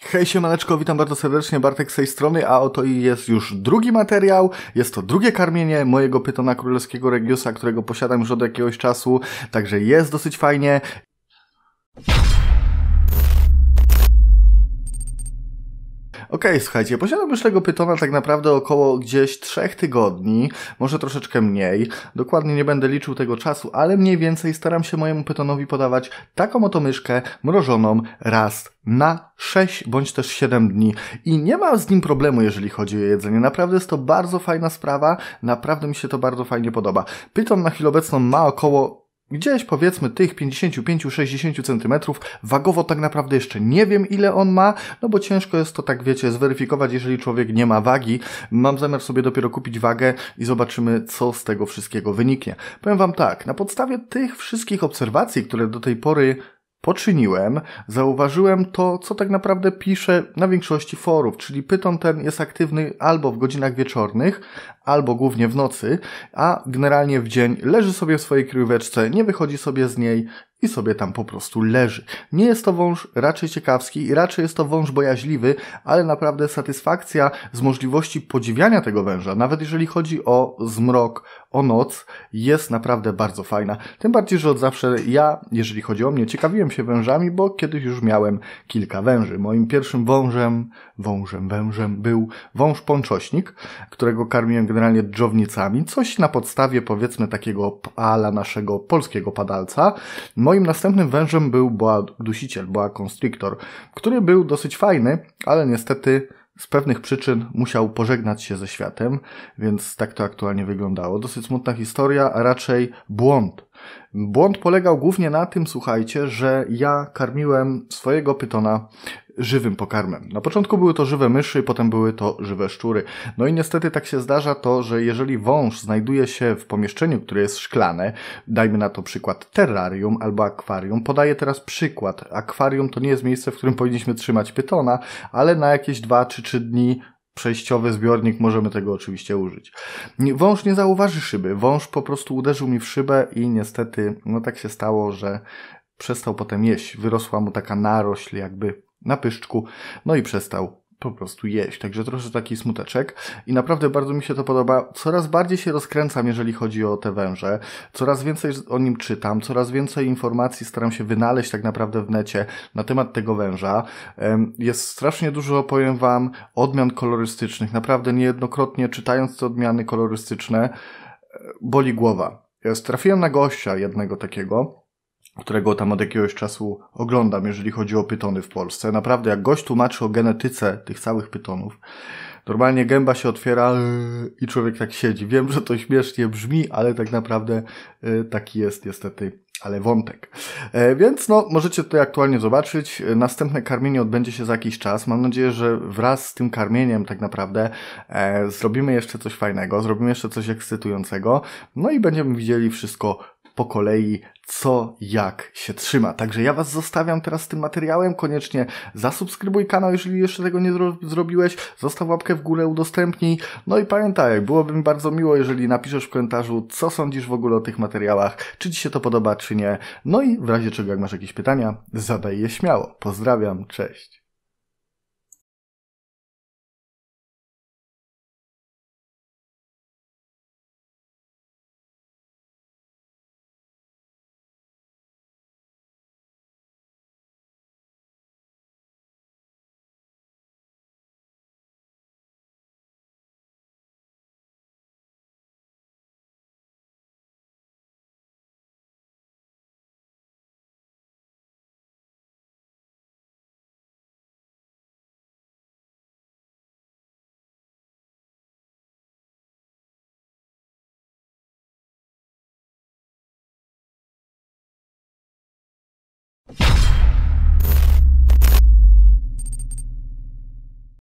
Hej siemaneczko, witam bardzo serdecznie, Bartek z tej strony, a oto i jest już drugi materiał. Jest to drugie karmienie mojego pytona królewskiego Regiusa, którego posiadam już od jakiegoś czasu, także jest dosyć fajnie. Okej, okay, słuchajcie, posiadam już tego pytona tak naprawdę około gdzieś trzech tygodni, może troszeczkę mniej. Dokładnie nie będę liczył tego czasu, ale mniej więcej staram się mojemu pytonowi podawać taką oto myszkę mrożoną raz na 6 bądź też 7 dni i nie ma z nim problemu, jeżeli chodzi o jedzenie. Naprawdę jest to bardzo fajna sprawa, naprawdę mi się to bardzo fajnie podoba. Pyton na chwilę obecną ma około Gdzieś powiedzmy tych 55-60 cm, wagowo tak naprawdę jeszcze nie wiem ile on ma, no bo ciężko jest to tak wiecie zweryfikować, jeżeli człowiek nie ma wagi. Mam zamiar sobie dopiero kupić wagę i zobaczymy co z tego wszystkiego wyniknie. Powiem wam tak, na podstawie tych wszystkich obserwacji, które do tej pory poczyniłem, zauważyłem to, co tak naprawdę pisze na większości forów, czyli pyton ten jest aktywny albo w godzinach wieczornych, albo głównie w nocy, a generalnie w dzień leży sobie w swojej kryweczce, nie wychodzi sobie z niej i sobie tam po prostu leży. Nie jest to wąż raczej ciekawski, i raczej jest to wąż bojaźliwy, ale naprawdę satysfakcja z możliwości podziwiania tego węża, nawet jeżeli chodzi o zmrok, o noc, jest naprawdę bardzo fajna. Tym bardziej, że od zawsze ja, jeżeli chodzi o mnie, ciekawiłem się wężami, bo kiedyś już miałem kilka węży. Moim pierwszym wążem, wążem, wężem był wąż ponczośnik, którego karmiłem generalnie dżownicami, coś na podstawie powiedzmy takiego ala naszego polskiego padalca. Moim moim następnym wężem był boa dusiciel, boa constrictor, który był dosyć fajny, ale niestety z pewnych przyczyn musiał pożegnać się ze światem, więc tak to aktualnie wyglądało. Dosyć smutna historia, a raczej błąd. Błąd polegał głównie na tym, słuchajcie, że ja karmiłem swojego pytona żywym pokarmem. Na początku były to żywe myszy, potem były to żywe szczury. No i niestety tak się zdarza to, że jeżeli wąż znajduje się w pomieszczeniu, które jest szklane, dajmy na to przykład terrarium albo akwarium, podaję teraz przykład. Akwarium to nie jest miejsce, w którym powinniśmy trzymać pytona, ale na jakieś 2 czy 3 dni przejściowy zbiornik, możemy tego oczywiście użyć. Wąż nie zauważy szyby. Wąż po prostu uderzył mi w szybę i niestety, no tak się stało, że przestał potem jeść. Wyrosła mu taka narośl jakby na pyszczku, no i przestał po prostu jeść. Także trochę taki smuteczek. I naprawdę bardzo mi się to podoba. Coraz bardziej się rozkręcam, jeżeli chodzi o te węże. Coraz więcej o nim czytam, coraz więcej informacji staram się wynaleźć tak naprawdę w necie na temat tego węża. Jest strasznie dużo, powiem Wam, odmian kolorystycznych. Naprawdę niejednokrotnie czytając te odmiany kolorystyczne, e, boli głowa. Trafiłem na gościa jednego takiego, którego tam od jakiegoś czasu oglądam, jeżeli chodzi o pytony w Polsce. Naprawdę, jak gość tłumaczy o genetyce tych całych pytonów, normalnie gęba się otwiera yy, i człowiek tak siedzi. Wiem, że to śmiesznie brzmi, ale tak naprawdę yy, taki jest niestety ale wątek. E, więc no, możecie tutaj aktualnie zobaczyć. Następne karmienie odbędzie się za jakiś czas. Mam nadzieję, że wraz z tym karmieniem tak naprawdę e, zrobimy jeszcze coś fajnego, zrobimy jeszcze coś ekscytującego. No i będziemy widzieli wszystko po kolei, co jak się trzyma. Także ja Was zostawiam teraz z tym materiałem. Koniecznie zasubskrybuj kanał, jeżeli jeszcze tego nie zrobiłeś. Zostaw łapkę w górę, udostępnij. No i pamiętaj, byłoby mi bardzo miło, jeżeli napiszesz w komentarzu, co sądzisz w ogóle o tych materiałach, czy Ci się to podoba, czy nie. No i w razie czego, jak masz jakieś pytania, zadaj je śmiało. Pozdrawiam, cześć.